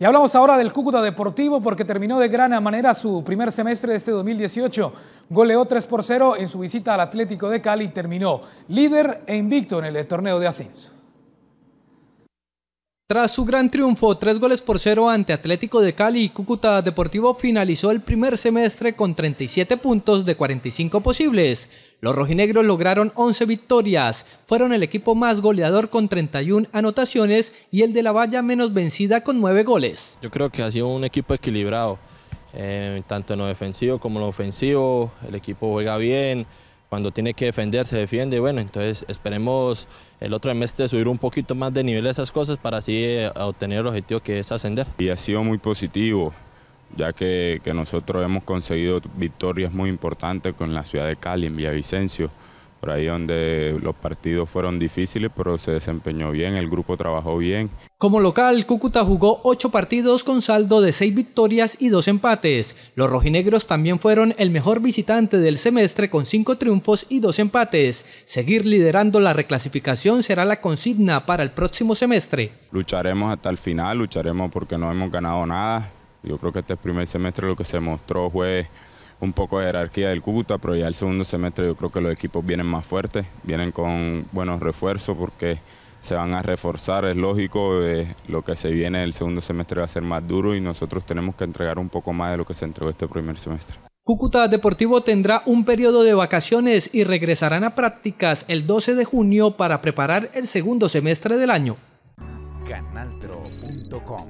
Y hablamos ahora del Cúcuta Deportivo porque terminó de gran manera su primer semestre de este 2018. Goleó 3 por 0 en su visita al Atlético de Cali y terminó líder e invicto en el torneo de ascenso. Tras su gran triunfo, tres goles por cero ante Atlético de Cali y Cúcuta Deportivo finalizó el primer semestre con 37 puntos de 45 posibles. Los rojinegros lograron 11 victorias, fueron el equipo más goleador con 31 anotaciones y el de la valla menos vencida con 9 goles. Yo creo que ha sido un equipo equilibrado, eh, tanto en lo defensivo como en lo ofensivo, el equipo juega bien, cuando tiene que defender se defiende. Bueno, entonces esperemos el otro semestre subir un poquito más de nivel esas cosas para así eh, obtener el objetivo que es ascender. Y ha sido muy positivo, ya que, que nosotros hemos conseguido victorias muy importantes con la ciudad de Cali, en Villavicencio por ahí donde los partidos fueron difíciles, pero se desempeñó bien, el grupo trabajó bien. Como local, Cúcuta jugó ocho partidos con saldo de seis victorias y dos empates. Los rojinegros también fueron el mejor visitante del semestre con cinco triunfos y dos empates. Seguir liderando la reclasificación será la consigna para el próximo semestre. Lucharemos hasta el final, lucharemos porque no hemos ganado nada. Yo creo que este primer semestre lo que se mostró fue un poco de jerarquía del Cúcuta, pero ya el segundo semestre yo creo que los equipos vienen más fuertes, vienen con buenos refuerzos porque se van a reforzar, es lógico, eh, lo que se viene el segundo semestre va a ser más duro y nosotros tenemos que entregar un poco más de lo que se entregó este primer semestre. Cúcuta Deportivo tendrá un periodo de vacaciones y regresarán a prácticas el 12 de junio para preparar el segundo semestre del año. Canaltro.com